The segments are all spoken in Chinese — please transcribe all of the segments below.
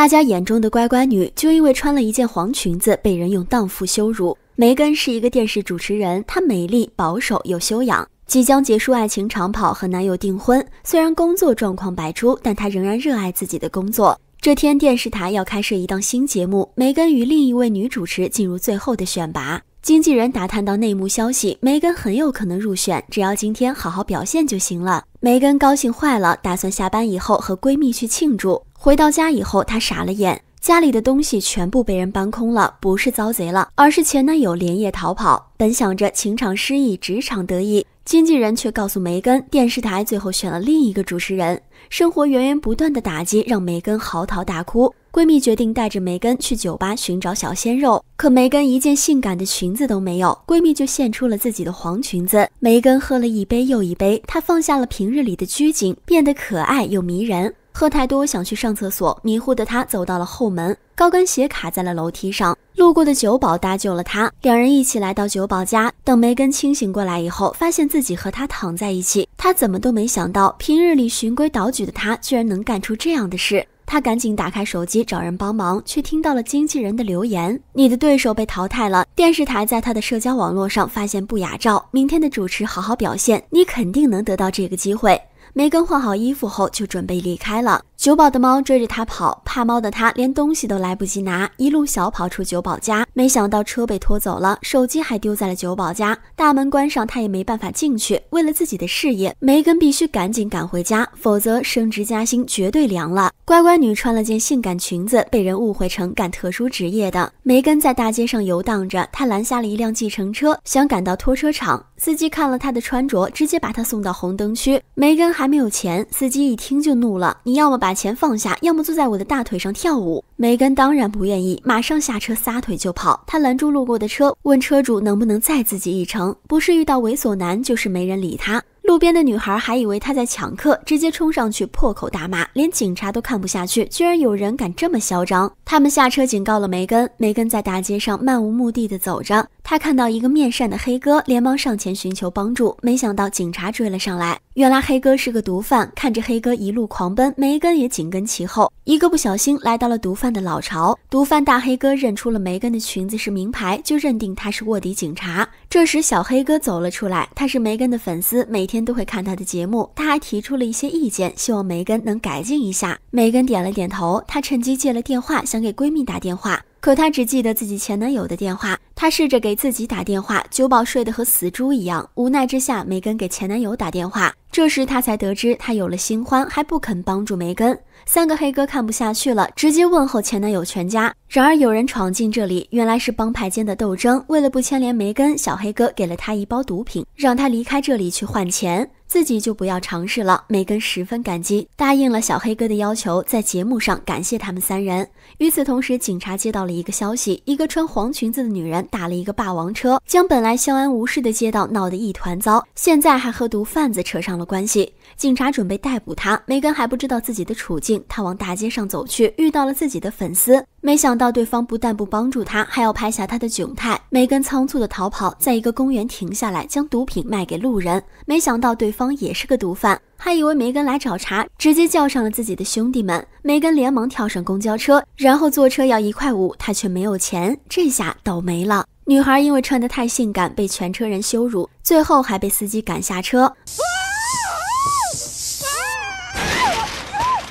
大家眼中的乖乖女，就因为穿了一件黄裙子，被人用荡妇羞辱。梅根是一个电视主持人，她美丽、保守又修养，即将结束爱情长跑，和男友订婚。虽然工作状况百出，但她仍然热爱自己的工作。这天，电视台要开设一档新节目，梅根与另一位女主持进入最后的选拔。经纪人打探到内幕消息，梅根很有可能入选，只要今天好好表现就行了。梅根高兴坏了，打算下班以后和闺蜜去庆祝。回到家以后，她傻了眼。家里的东西全部被人搬空了，不是遭贼了，而是前男友连夜逃跑。本想着情场失意，职场得意，经纪人却告诉梅根，电视台最后选了另一个主持人。生活源源不断的打击让梅根嚎啕大哭。闺蜜决定带着梅根去酒吧寻找小鲜肉，可梅根一件性感的裙子都没有，闺蜜就献出了自己的黄裙子。梅根喝了一杯又一杯，她放下了平日里的拘谨，变得可爱又迷人。喝太多，想去上厕所，迷糊的他走到了后门，高跟鞋卡在了楼梯上。路过的酒保搭救了他，两人一起来到酒保家。等梅根清醒过来以后，发现自己和他躺在一起。他怎么都没想到，平日里循规蹈矩的他，居然能干出这样的事。他赶紧打开手机找人帮忙，却听到了经纪人的留言：“你的对手被淘汰了，电视台在他的社交网络上发现不雅照。明天的主持好好表现，你肯定能得到这个机会。”梅根换好衣服后就准备离开了。酒保的猫追着他跑，怕猫的他连东西都来不及拿，一路小跑出酒保家。没想到车被拖走了，手机还丢在了酒保家。大门关上，他也没办法进去。为了自己的事业，梅根必须赶紧赶回家，否则升职加薪绝对凉了。乖乖女穿了件性感裙子，被人误会成干特殊职业的。梅根在大街上游荡着，她拦下了一辆计程车，想赶到拖车厂。司机看了她的穿着，直接把她送到红灯区。梅根。还没有钱，司机一听就怒了。你要么把钱放下，要么坐在我的大腿上跳舞。梅根当然不愿意，马上下车撒腿就跑。他拦住路过的车，问车主能不能载自己一程。不是遇到猥琐男，就是没人理他。路边的女孩还以为他在抢客，直接冲上去破口大骂，连警察都看不下去，居然有人敢这么嚣张！他们下车警告了梅根，梅根在大街上漫无目的的走着，他看到一个面善的黑哥，连忙上前寻求帮助，没想到警察追了上来。原来黑哥是个毒贩，看着黑哥一路狂奔，梅根也紧跟其后，一个不小心来到了毒贩的老巢。毒贩大黑哥认出了梅根的裙子是名牌，就认定他是卧底警察。这时，小黑哥走了出来。他是梅根的粉丝，每天都会看他的节目。他还提出了一些意见，希望梅根能改进一下。梅根点了点头。她趁机借了电话，想给闺蜜打电话，可她只记得自己前男友的电话。她试着给自己打电话，酒保睡得和死猪一样。无奈之下，梅根给前男友打电话。这时他才得知他有了新欢，还不肯帮助梅根。三个黑哥看不下去了，直接问候前男友全家。然而有人闯进这里，原来是帮派间的斗争。为了不牵连梅根，小黑哥给了他一包毒品，让他离开这里去换钱，自己就不要尝试了。梅根十分感激，答应了小黑哥的要求，在节目上感谢他们三人。与此同时，警察接到了一个消息：一个穿黄裙子的女人打了一个霸王车，将本来相安无事的街道闹得一团糟，现在还和毒贩子扯上了。关系，警察准备逮捕他。梅根还不知道自己的处境，他往大街上走去，遇到了自己的粉丝。没想到对方不但不帮助他，还要拍下他的窘态。梅根仓促的逃跑，在一个公园停下来，将毒品卖给路人。没想到对方也是个毒贩，还以为梅根来找茬，直接叫上了自己的兄弟们。梅根连忙跳上公交车，然后坐车要一块五，他却没有钱，这下倒霉了。女孩因为穿得太性感，被全车人羞辱，最后还被司机赶下车。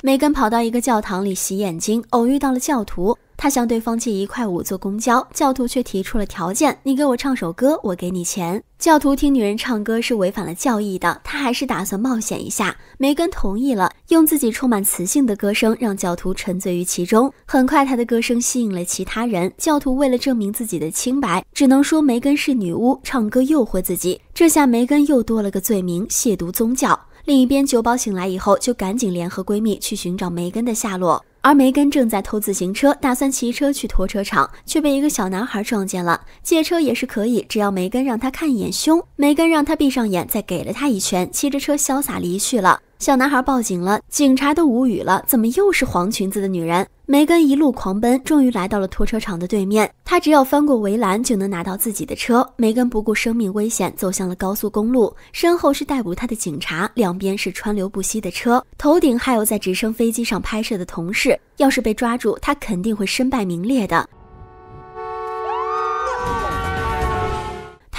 梅根跑到一个教堂里洗眼睛，偶遇到了教徒。他向对方借一块五坐公交，教徒却提出了条件：“你给我唱首歌，我给你钱。”教徒听女人唱歌是违反了教义的，他还是打算冒险一下。梅根同意了，用自己充满磁性的歌声让教徒沉醉于其中。很快，他的歌声吸引了其他人。教徒为了证明自己的清白，只能说梅根是女巫，唱歌诱惑自己。这下梅根又多了个罪名：亵渎宗教。另一边，酒保醒来以后，就赶紧联合闺蜜去寻找梅根的下落。而梅根正在偷自行车，打算骑车去拖车场，却被一个小男孩撞见了。借车也是可以，只要梅根让他看一眼胸。梅根让他闭上眼，再给了他一拳，骑着车潇洒离去了。小男孩报警了，警察都无语了，怎么又是黄裙子的女人？梅根一路狂奔，终于来到了拖车场的对面。她只要翻过围栏，就能拿到自己的车。梅根不顾生命危险，走向了高速公路，身后是逮捕她的警察，两边是川流不息的车，头顶还有在直升飞机上拍摄的同事。要是被抓住，他肯定会身败名裂的。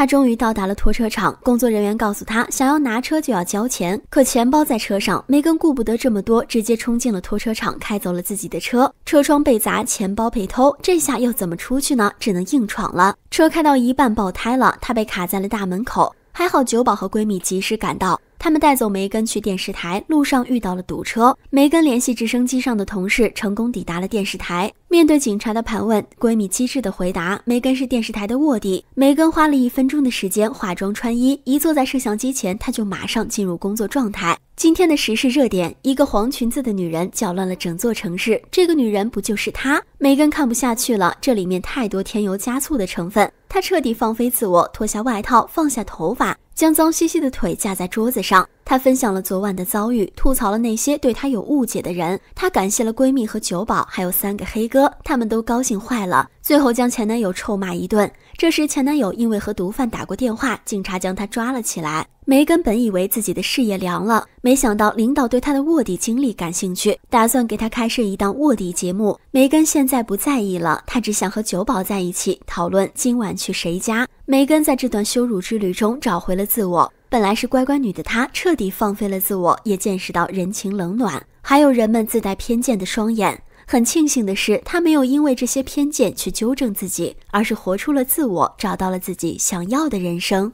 他终于到达了拖车厂，工作人员告诉他，想要拿车就要交钱，可钱包在车上。梅根顾不得这么多，直接冲进了拖车厂，开走了自己的车。车窗被砸，钱包被偷，这下又怎么出去呢？只能硬闯了。车开到一半爆胎了，他被卡在了大门口。还好酒保和闺蜜及时赶到。他们带走梅根去电视台，路上遇到了堵车。梅根联系直升机上的同事，成功抵达了电视台。面对警察的盘问，闺蜜机智的回答：“梅根是电视台的卧底。”梅根花了一分钟的时间化妆穿衣，一坐在摄像机前，她就马上进入工作状态。今天的时事热点，一个黄裙子的女人搅乱了整座城市。这个女人不就是她？梅根看不下去了，这里面太多添油加醋的成分。她彻底放飞自我，脱下外套，放下头发。将脏兮兮的腿架在桌子上。她分享了昨晚的遭遇，吐槽了那些对她有误解的人。她感谢了闺蜜和酒保，还有三个黑哥，他们都高兴坏了。最后将前男友臭骂一顿。这时，前男友因为和毒贩打过电话，警察将他抓了起来。梅根本以为自己的事业凉了，没想到领导对他的卧底经历感兴趣，打算给他开设一档卧底节目。梅根现在不在意了，她只想和酒保在一起讨论今晚去谁家。梅根在这段羞辱之旅中找回了自我。本来是乖乖女的她，彻底放飞了自我，也见识到人情冷暖，还有人们自带偏见的双眼。很庆幸的是，她没有因为这些偏见去纠正自己，而是活出了自我，找到了自己想要的人生。